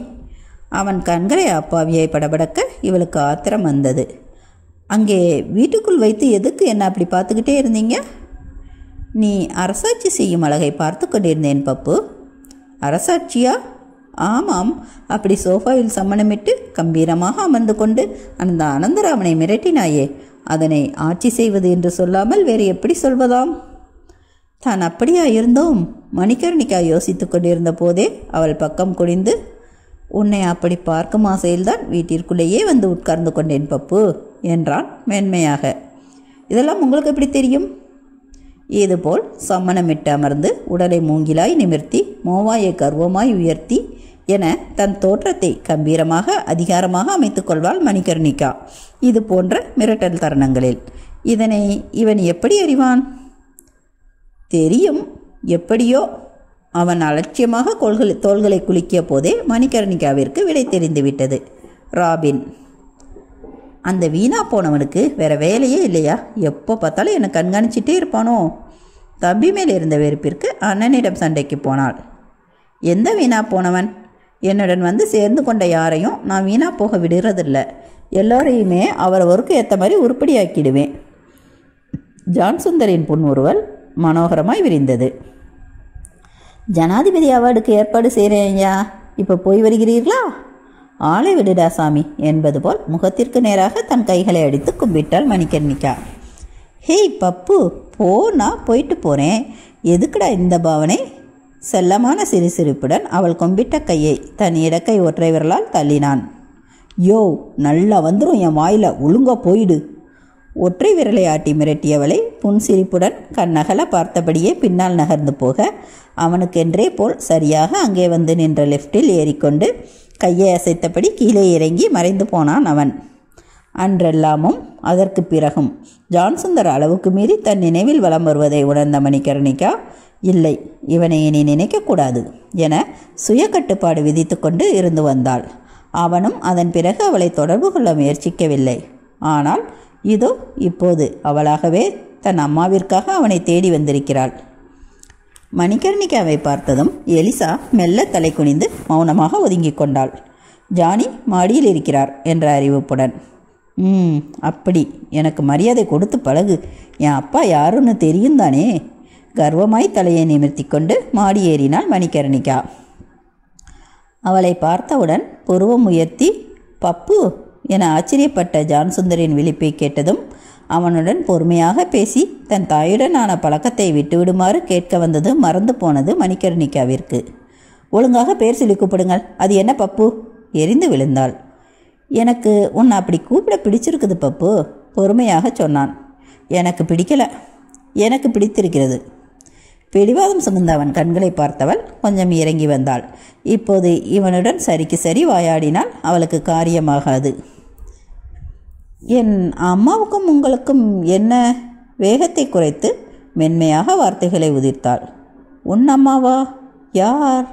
அவன் கண்களை அப்பாவியை படபடக்க இவளுக்கு ஆத்திரம் வந்தது அங்கே வீட்டுக்குள் வைத்து எதுக்கு என்ன அப்படி பார்த்துக்கிட்டே இருந்தீங்க நீ அரசாட்சி செய்யும் அழகை பார்த்து கொண்டிருந்தேன் பப்பு அரசாட்சியா ஆமாம் அப்படி சோஃபாவில் சம்மணமிட்டு கம்பீரமாக அமர்ந்து கொண்டு அந்த அனந்தராமனை மிரட்டினாயே அதனை ஆட்சி செய்வது என்று சொல்லாமல் வேறு எப்படி சொல்வதாம் தான் அப்படியா இருந்தோம் மணிக்கர்ணிக்கா யோசித்து கொண்டிருந்த போதே அவள் பக்கம் குனிந்து உன்னை அப்படி பார்க்கும் ஆசையில்தான் வீட்டிற்குள்ளேயே வந்து உட்கார்ந்து கொண்டேன் பப்பு என்றான் மென்மையாக இதெல்லாம் உங்களுக்கு எப்படி தெரியும் இதுபோல் சம்மணமிட்டு அமர்ந்து உடலை மூங்கிலாய் நிமிர்த்தி மோவாய கர்வமாய் உயர்த்தி என தன் தோற்றத்தை கம்பீரமாக அதிகாரமாக அமைத்துக்கொள்வாள் மணிகர்ணிகா இது போன்ற மிரட்டல் தருணங்களில் இதனை இவன் எப்படி அறிவான் தெரியும் எப்படியோ அவன் அலட்சியமாக கோள்களை தோள்களை குலுக்கிய போதே மணிகர்ணிகாவிற்கு விடை தெரிந்துவிட்டது ராபின் அந்த வீணா போனவனுக்கு வேற வேலையே இல்லையா எப்போ பார்த்தாலும் என்னை கண்காணிச்சிட்டே இருப்பானோ தம்பி மேல் இருந்த வெறுப்பிற்கு அண்ணனிடம் சண்டைக்கு போனாள் எந்த வீணா போனவன் என்னுடன் வந்து சேர்ந்து கொண்ட யாரையும் நான் வீணா போக விடுறதில்ல எல்லோரையுமே அவரவருக்கு ஏற்ற மாதிரி உருப்படியாக்கிடுவேன் ஜான்சுந்தரின் புன்முறுவல் மனோகரமாய் விரிந்தது ஜனாதிபதி அவார்டுக்கு ஏற்பாடு செய்கிறேன்யா இப்போ போய் வருகிறீர்களா ஆளை விடுடா சாமி என்பது போல் முகத்திற்கு நேராக தன் கைகளை அடித்து கும்பிட்டாள் மணிக்கர்ணிக்கா ஹேய் பப்பு போனா போயிட்டு போகிறேன் எதுக்குடா இந்த பாவனை செல்லமான சிறுசிரிப்புடன் சிரிப்புடன் அவள் கொம்பிட்ட கையை தன் இடக்கை ஒற்றை விரலால் தள்ளினான் யோ நல்லா வந்துடும் என் வாயில் ஒழுங்க போயிடு ஒற்றை விரலை ஆட்டி மிரட்டியவளை புன்சிரிப்புடன் கண்ணகல பார்த்தபடியே பின்னால் நகர்ந்து போக அவனுக்கென்றே போல் சரியாக அங்கே வந்து நின்ற லிஃப்டில் ஏறிக்கொண்டு கையை அசைத்தபடி கீழே இறங்கி மறைந்து போனான் அவன் அன்றெல்லாமும் அதற்கு பிறகும் ஜான்சுந்தர் அளவுக்கு மீறி தன் நினைவில் வலம் வருவதை உணர்ந்த மணிகர்ணிகா இல்லை இவனை இனி நினைக்கக்கூடாது என சுய கட்டுப்பாடு விதித்துக்கொண்டு இருந்து வந்தாள் அவனும் அதன் பிறகு அவளை தொடர்பு கொள்ள முயற்சிக்கவில்லை ஆனால் இதோ இப்போது அவளாகவே தன் அம்மாவிற்காக அவனை தேடி வந்திருக்கிறாள் மணிகர்ணிகாவை பார்த்ததும் எலிசா மெல்ல தலை குனிந்து மௌனமாக ஒதுங்கி கொண்டாள் ஜானி மாடியில் இருக்கிறார் என்ற அறிவிப்புடன் ம் அப்படி எனக்கு மரியாதை கொடுத்து பழகு என் அப்பா யாருன்னு தெரியும் தானே கர்வமாய் தலையை நிமிர்த்தி கொண்டு மாடி ஏறினாள் மணிகரணிகா அவளை பார்த்தவுடன் புருவம் உயர்த்தி பப்பு என ஆச்சரியப்பட்ட ஜான்சுந்தரின் விழிப்பை கேட்டதும் அவனுடன் பொறுமையாக பேசி தன் தாயுடனான பழக்கத்தை விட்டுவிடுமாறு கேட்க வந்தது மறந்து போனது மணிகரணிகாவிற்கு ஒழுங்காக பேர் சொல்லி கூப்பிடுங்கள் அது என்ன பப்பு எரிந்து விழுந்தாள் எனக்கு உன்னை அப்படி கூப்பிட பிடிச்சிருக்குது பப்பு பொறுமையாக சொன்னான் எனக்கு பிடிக்கல எனக்கு பிடித்திருக்கிறது பிடிவாதம் சுமந்த அவன் கண்களை பார்த்தவள் கொஞ்சம் இறங்கி வந்தாள் இப்போது இவனுடன் சரிக்கு சரி வாயாடினால் அவளுக்கு காரியமாகாது என் அம்மாவுக்கும் உங்களுக்கும் என்ன வேகத்தை குறைத்து மென்மையாக வார்த்தைகளை உதிர்த்தாள் உன் அம்மாவா யார்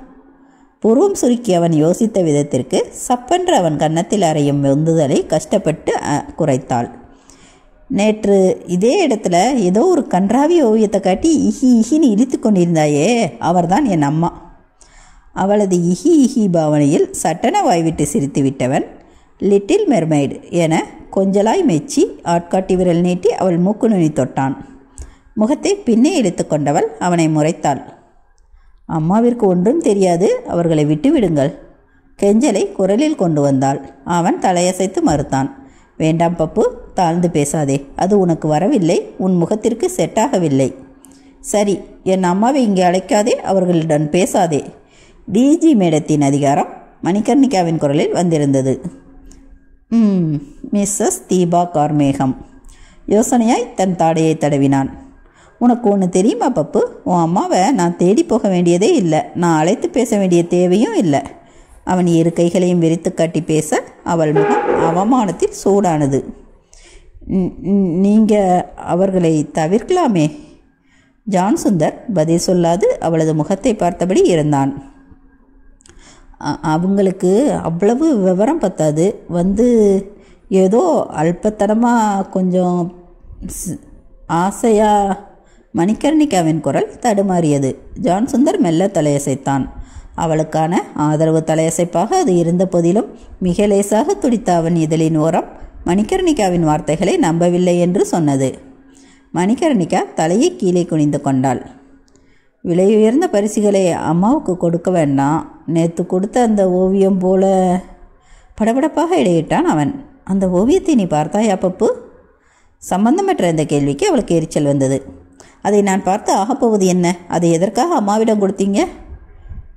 புருவம் சுருக்கி அவன் யோசித்த விதத்திற்கு சப்பென்று அவன் கன்னத்தில் அறையும் உந்துதலை கஷ்டப்பட்டு குறைத்தாள் நேற்று இதே இடத்துல ஏதோ ஒரு கன்றாவி ஓவியத்தை காட்டி இஹி இஹின்னு இழித்து கொண்டிருந்தாயே அவர்தான் என் அம்மா அவளது இஹி இஹி பாவனையில் சட்டன வாய்விட்டு சிரித்து விட்டவன் லிட்டில் மெர்மைடு என கொஞ்சலாய் மெச்சி ஆட்காட்டி விரல் நீட்டி அவள் மூக்கு நுனி தொட்டான் முகத்தை பின்னே இழுத்து கொண்டவள் அவனை முறைத்தாள் அம்மாவிற்கு ஒன்றும் தெரியாது அவர்களை விட்டுவிடுங்கள் கெஞ்சலை குரலில் கொண்டு வந்தாள் அவன் தலையசைத்து மறுத்தான் வேண்டாம் பப்பு தாழ்ந்து பேசாதே அது உனக்கு வரவில்லை உன் முகத்திற்கு செட்டாகவில்லை சரி என் அம்மாவை இங்கே அழைக்காதே அவர்களுடன் பேசாதே டிஜி மேடத்தின் அதிகாரம் மணிகர்ணிகாவின் குரலில் வந்திருந்தது மிஸ்ஸஸ் தீபா கார்மேகம் யோசனையாய் தன் தாடையை தடவினான் உனக்கு ஒன்று தெரியுமா பப்பு உன் அம்மாவை நான் தேடி போக வேண்டியதே இல்லை நான் அழைத்து பேச வேண்டிய தேவையும் இல்லை அவன் இரு கைகளையும் விரித்து காட்டி பேச அவள் முகம் அவமானத்தில் சூடானது நீங்கள் அவர்களை தவிர்க்கலாமே ஜான் சுந்தர் பதில் சொல்லாது அவளது முகத்தை பார்த்தபடி இருந்தான் அவங்களுக்கு அவ்வளவு விவரம் பத்தாது வந்து ஏதோ அல்பத்தனமாக கொஞ்சம் ஆசையாக மணிக்கர்ணிகாவின் குரல் தடுமாறியது ஜான் சுந்தர் மெல்ல தலையசைத்தான் அவளுக்கான ஆதரவு தலையசைப்பாக அது இருந்த போதிலும் மிக லேசாக துடித்த அவன் இதழின் ஓரம் மணிகர்ணிகாவின் வார்த்தைகளை நம்பவில்லை என்று சொன்னது மணிகர்ணிகா தலையை கீழே குனிந்து கொண்டாள் விலை உயர்ந்த பரிசுகளை அம்மாவுக்கு கொடுக்க வேண்டாம் நேற்று கொடுத்த அந்த ஓவியம் போல படபடப்பாக இடையிட்டான் அவன் அந்த ஓவியத்தை நீ பார்த்தாய் அப்பப்பு சம்பந்தமற்ற இந்த கேள்விக்கு அவளுக்கு எரிச்சல் வந்தது அதை நான் பார்த்து ஆகப்போவது என்ன அதை எதற்காக அம்மாவிடம் கொடுத்தீங்க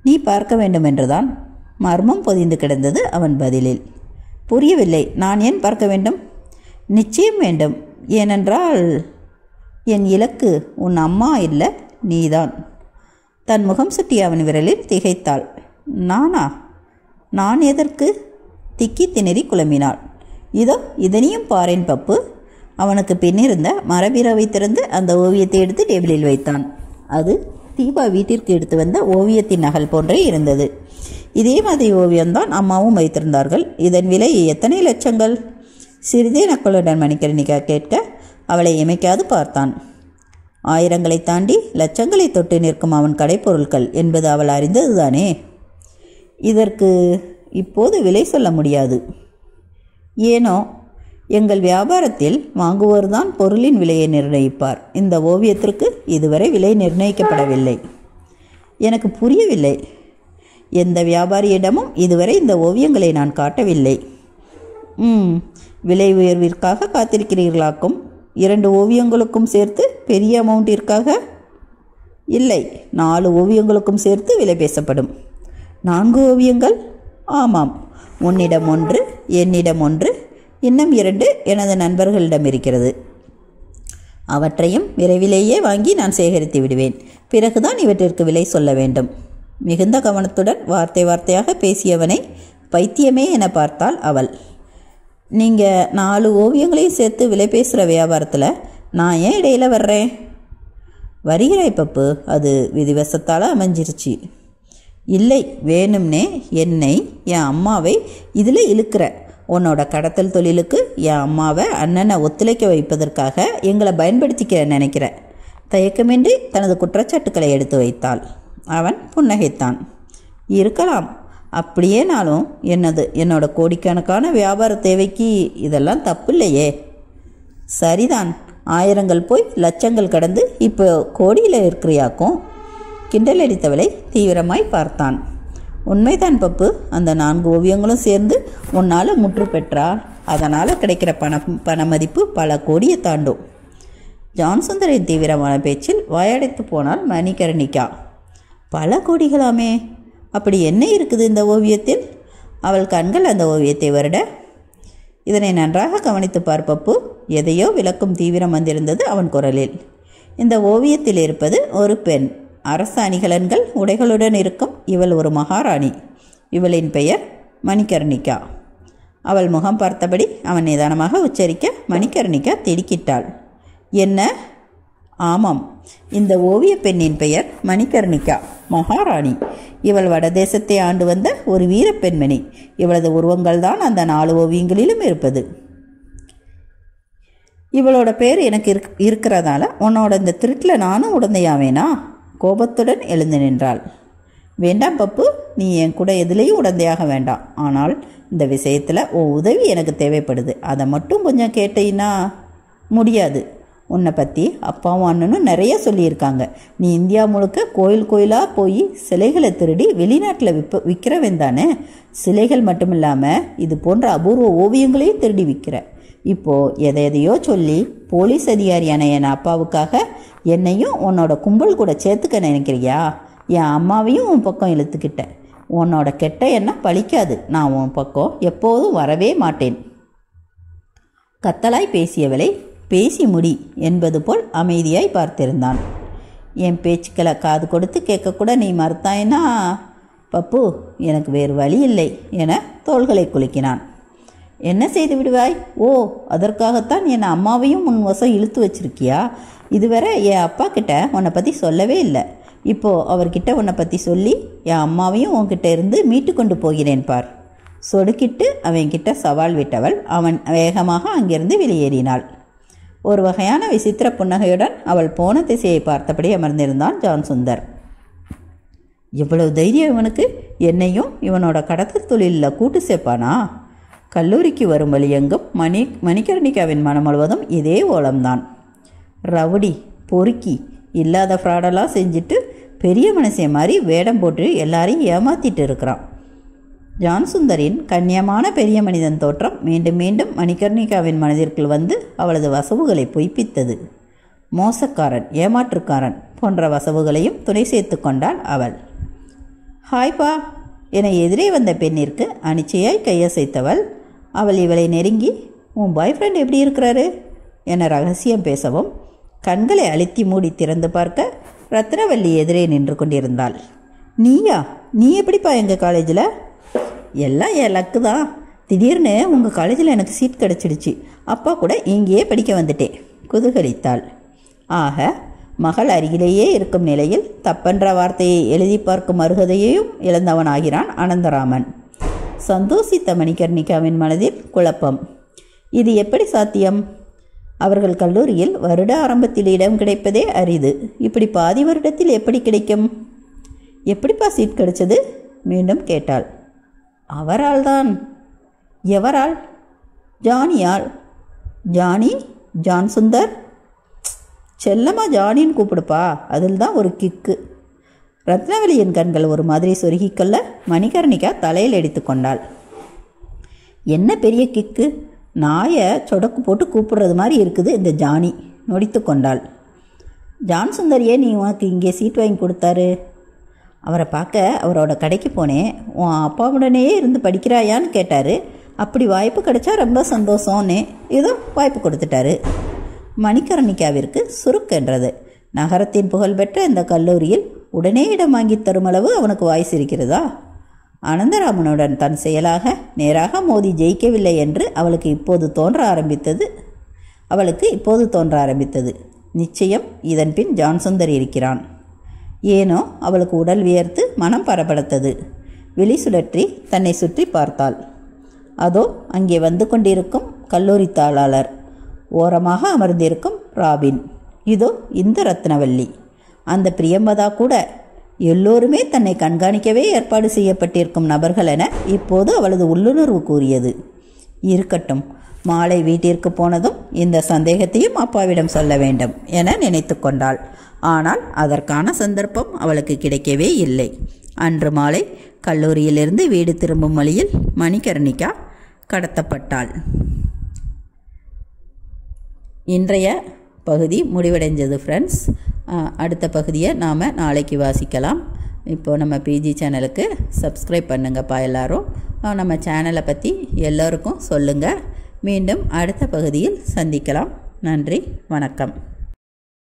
நீ பார்க்க வேண்டும் என்றுதான் மர்மம் பொதிந்து கிடந்தது அவன் பதிலில் புரியவில்லை நான் ஏன் பார்க்க வேண்டும் நிச்சயம் வேண்டும் ஏனென்றால் என் இலக்கு உன் அம்மா இல்லை நீதான் தன் முகம் சுட்டி அவன் விரலில் திகைத்தாள் நானா நான் எதற்கு திக்கி திணறி குழம்பினாள் இதோ இதனையும் பாரேன் பப்பு அவனுக்கு பின்னிருந்த மரபீரவை திறந்து அந்த ஓவியத்தை எடுத்து டேபிளில் வைத்தான் அது தீபா வீட்டிற்கு எடுத்து வந்த ஓவியத்தின் நகல் போன்றே இருந்தது இதே மாதிரி ஓவியம்தான் அம்மாவும் வைத்திருந்தார்கள் இதன் விலை எத்தனை லட்சங்கள் சிறிதே நக்களுடன் மணிக்கரணிகா கேட்க அவளை இமைக்காது பார்த்தான் ஆயிரங்களை தாண்டி லட்சங்களை தொட்டு நிற்கும் அவன் கடைப்பொருட்கள் என்பது அவள் அறிந்ததுதானே இதற்கு இப்போது விலை சொல்ல முடியாது ஏனோ எங்கள் வியாபாரத்தில் வாங்குவோர்தான் பொருளின் விலையை நிர்ணயிப்பார் இந்த ஓவியத்திற்கு இதுவரை விலை நிர்ணயிக்கப்படவில்லை எனக்கு புரியவில்லை எந்த வியாபாரியிடமும் இதுவரை இந்த ஓவியங்களை நான் காட்டவில்லை ம் விலை உயர்விற்காக காத்திருக்கிறீர்களாக்கும் இரண்டு ஓவியங்களுக்கும் சேர்த்து பெரிய அமௌண்ட்டிற்காக இல்லை நாலு ஓவியங்களுக்கும் சேர்த்து விலை பேசப்படும் நான்கு ஓவியங்கள் ஆமாம் உன்னிடம் ஒன்று என்னிடம் ஒன்று இன்னும் இரண்டு எனது நண்பர்களிடம் இருக்கிறது அவற்றையும் விரைவிலேயே வாங்கி நான் சேகரித்து விடுவேன் பிறகுதான் இவற்றிற்கு விலை சொல்ல வேண்டும் மிகுந்த கவனத்துடன் வார்த்தை வார்த்தையாக பேசியவனை பைத்தியமே என பார்த்தாள் அவள் நீங்கள் நாலு ஓவியங்களையும் சேர்த்து விலை பேசுகிற வியாபாரத்தில் நான் ஏன் இடையில் வர்றேன் வருகிறாய் பப்பு அது விதிவசத்தால் அமைஞ்சிருச்சு இல்லை வேணும்னே என்னை என் அம்மாவை இதில் இழுக்கிற உன்னோட கடத்தல் தொழிலுக்கு என் அம்மாவை அண்ணனை ஒத்துழைக்க வைப்பதற்காக எங்களை பயன்படுத்திக்க நினைக்கிறேன் தயக்கமின்றி தனது குற்றச்சாட்டுக்களை எடுத்து வைத்தாள் அவன் புன்னகைத்தான் இருக்கலாம் அப்படியே நாளும் என்னது என்னோட கோடிக்கணக்கான வியாபார தேவைக்கு இதெல்லாம் தப்பு இல்லையே சரிதான் ஆயிரங்கள் போய் லட்சங்கள் கடந்து இப்போ கோடியில் இருக்கிறியாக்கும் கிண்டல் அடித்தவளை தீவிரமாய் பார்த்தான் உண்மைதான் பப்பு அந்த நான்கு ஓவியங்களும் சேர்ந்து உன்னால் முற்று பெற்றா அதனால் கிடைக்கிற பண பண மதிப்பு பல கோடியை தாண்டும் ஜான்சுந்தரின் தீவிரமான பேச்சில் வாயடைத்து போனால் மணிகரணிக்கா பல கோடிகளாமே அப்படி என்ன இருக்குது இந்த ஓவியத்தில் அவள் கண்கள் அந்த ஓவியத்தை வருட இதனை நன்றாக கவனித்து பார்ப்பப்பு எதையோ விளக்கும் தீவிரம் வந்திருந்தது அவன் குரலில் இந்த ஓவியத்தில் இருப்பது ஒரு பெண் அரசு அணிகலன்கள் உடைகளுடன் இருக்கும் இவள் ஒரு மகாராணி இவளின் பெயர் மணிகர்ணிகா அவள் முகம் பார்த்தபடி அவன் நிதானமாக உச்சரிக்க மணிகர்ணிகா திடுக்கிட்டாள் என்ன ஆமாம் இந்த ஓவிய பெண்ணின் பெயர் மணிகர்ணிகா மகாராணி இவள் வடதேசத்தை ஆண்டு வந்த ஒரு வீரப்பெண்மணி இவளது உருவங்கள் தான் அந்த நாலு ஓவியங்களிலும் இருப்பது இவளோட பேர் எனக்கு இருக் இருக்கிறதால உன்னோட இந்த திருட்டில் நானும் உடந்தையாவேனா கோபத்துடன் எழுந்து நின்றாள் வேண்டாம் பப்பு நீ என் கூட எதுலேயும் உடந்தையாக வேண்டாம் ஆனால் இந்த விஷயத்தில் ஓ உதவி எனக்கு தேவைப்படுது அதை மட்டும் கொஞ்சம் கேட்டீன்னா முடியாது உன்னை பற்றி அப்பாவும் அண்ணனும் நிறைய சொல்லியிருக்காங்க நீ இந்தியா முழுக்க கோயில் கோயிலாக போய் சிலைகளை திருடி வெளிநாட்டில் விற்ப விற்கிறவன் தானே சிலைகள் மட்டும் இல்லாமல் இது போன்ற அபூர்வ ஓவியங்களையும் திருடி விற்கிற இப்போது எதை எதையோ சொல்லி போலீஸ் அதிகாரியான என் அப்பாவுக்காக என்னையும் உன்னோட கும்பல் கூட சேர்த்துக்க நினைக்கிறியா என் அம்மாவையும் உன் பக்கம் இழுத்துக்கிட்டேன் உன்னோட கெட்ட எண்ணம் பழிக்காது நான் உன் பக்கம் எப்போதும் வரவே மாட்டேன் கத்தலாய் பேசியவளை பேசி முடி என்பது போல் அமைதியாய் பார்த்திருந்தான் என் பேச்சுக்களை காது கொடுத்து கேட்கக்கூட நீ மறுத்தாயினா பப்பு எனக்கு வேறு வழி இல்லை என தோள்களை குலுக்கினான் என்ன செய்து விடுவாய் ஓ அதற்காகத்தான் என் அம்மாவையும் உன் வசம் இழுத்து வச்சிருக்கியா இதுவரை என் அப்பா கிட்ட உன்னை பற்றி சொல்லவே இல்லை இப்போது அவர்கிட்ட உன்னை பற்றி சொல்லி என் அம்மாவையும் உன்கிட்ட இருந்து மீட்டு கொண்டு போகிறேன் பார் சொடுக்கிட்டு அவன்கிட்ட சவால் விட்டவள் அவன் வேகமாக அங்கிருந்து வெளியேறினாள் ஒரு வகையான விசித்திர புன்னகையுடன் அவள் போன திசையை பார்த்தபடி அமர்ந்திருந்தான் ஜான் சுந்தர் எவ்வளவு தைரியம் இவனுக்கு என்னையும் இவனோட கடத்தல் தொழிலில் கூட்டு சேர்ப்பானா கல்லூரிக்கு வரும் வழி எங்கும் மணி மணிகர்ணிகாவின் மனம் முழுவதும் இதே ஓலம்தான் ரவுடி பொறுக்கி இல்லாத ஃப்ராடெல்லாம் செஞ்சுட்டு பெரிய மனுஷன் மாதிரி வேடம் போட்டு எல்லாரையும் ஏமாற்றிட்டு இருக்கிறான் ஜான்சுந்தரின் கண்ணியமான பெரிய மனிதன் தோற்றம் மீண்டும் மீண்டும் மணிகர்ணிகாவின் மனதிற்குள் வந்து அவளது வசவுகளை பொய்ப்பித்தது மோசக்காரன் ஏமாற்றுக்காரன் போன்ற வசவுகளையும் துணை சேர்த்து கொண்டாள் அவள் ஹாய்ப்பா என எதிரே வந்த பெண்ணிற்கு அனிச்சையாய் கையசைத்தவள் அவள் இவளை நெருங்கி உன் பாய் ஃப்ரெண்ட் எப்படி இருக்கிறாரு என ரகசியம் பேசவும் கண்களை அழுத்தி மூடி திறந்து பார்க்க ரத்னவல்லி எதிரே நின்று கொண்டிருந்தாள் நீயா நீ எப்படிப்பா எங்கள் காலேஜில் எல்லாம் என் லக்கு தான் திடீர்னு உங்கள் காலேஜில் எனக்கு சீட் கிடச்சிடுச்சு அப்பா கூட இங்கேயே படிக்க வந்துட்டேன் குதூகலித்தாள் ஆக மகள் அருகிலேயே இருக்கும் நிலையில் தப்பென்ற வார்த்தையை எழுதி பார்க்கும் அருகதையையும் இழந்தவனாகிறான் அனந்தராமன் சந்தோஷித்த மணிகர்ணிகாவின் மனதில் குழப்பம் இது எப்படி சாத்தியம் அவர்கள் கல்லூரியில் வருட ஆரம்பத்தில் இடம் கிடைப்பதே அரிது இப்படி பாதி வருடத்தில் எப்படி கிடைக்கும் எப்படிப்பா சீட் கிடைச்சது மீண்டும் கேட்டாள் அவரால் தான் எவரால் ஜானியால் ஜானி ஜான் சுந்தர் செல்லம்மா ஜானின்னு கூப்பிடுப்பா அதில் தான் ஒரு கிக்கு ரத்னவலியின் கண்கள் ஒரு மாதிரி சொருகிக்கொள்ள மணிகர்ணிகா தலையில் எடுத்துக்கொண்டாள் என்ன பெரிய கிக்கு நாயை சொடக்கு போட்டு கூப்பிடுறது மாதிரி இருக்குது இந்த ஜானி நொடித்து கொண்டாள் ஜான் சுந்தரியே நீ உனக்கு இங்கே சீட் வாங்கி கொடுத்தாரு அவரை பார்க்க அவரோட கடைக்கு போனேன் உன் அப்பாவுடனேயே இருந்து படிக்கிறாயான்னு கேட்டார் அப்படி வாய்ப்பு கிடைச்சா ரொம்ப சந்தோஷம்னு ஏதோ வாய்ப்பு கொடுத்துட்டாரு மணிக்கரணிக்காவிற்கு சுருக்கென்றது நகரத்தின் புகழ்பெற்ற இந்த கல்லூரியில் உடனே இடம் வாங்கி தரும் அளவு அவனுக்கு வாய்ஸ் இருக்கிறதா அனந்தராமனுடன் தன் செயலாக நேராக மோதி ஜெயிக்கவில்லை என்று அவளுக்கு இப்போது தோன்ற ஆரம்பித்தது அவளுக்கு இப்போது தோன்ற ஆரம்பித்தது நிச்சயம் இதன் பின் ஜான்சுந்தர் இருக்கிறான் ஏனோ அவளுக்கு உடல் வியர்த்து மனம் பரபடுத்தது வெளி சுழற்றி தன்னை சுற்றி பார்த்தாள் அதோ அங்கே வந்து கொண்டிருக்கும் கல்லூரி தாளாளர் ஓரமாக அமர்ந்திருக்கும் ராபின் இதோ இந்த ரத்னவல்லி அந்த பிரியம்பதா கூட எல்லோருமே தன்னை கண்காணிக்கவே ஏற்பாடு செய்யப்பட்டிருக்கும் நபர்கள் என இப்போது அவளது உள்ளுணர்வு கூறியது இருக்கட்டும் மாலை வீட்டிற்கு போனதும் இந்த சந்தேகத்தையும் அப்பாவிடம் சொல்ல வேண்டும் என நினைத்து கொண்டாள் ஆனால் அதற்கான சந்தர்ப்பம் அவளுக்கு கிடைக்கவே இல்லை அன்று மாலை கல்லூரியிலிருந்து வீடு திரும்பும் வழியில் மணிகர்ணிகா கடத்தப்பட்டாள் இன்றைய பகுதி முடிவடைஞ்சது ஃப்ரெண்ட்ஸ் அடுத்த பகுதியை நாம் நாளைக்கு வாசிக்கலாம் இப்போது நம்ம பிஜி சேனலுக்கு சப்ஸ்கிரைப் பண்ணுங்கப்பா எல்லோரும் நம்ம சேனலை பற்றி எல்லோருக்கும் சொல்லுங்கள் மீண்டும் அடுத்த பகுதியில் சந்திக்கலாம் நன்றி வணக்கம்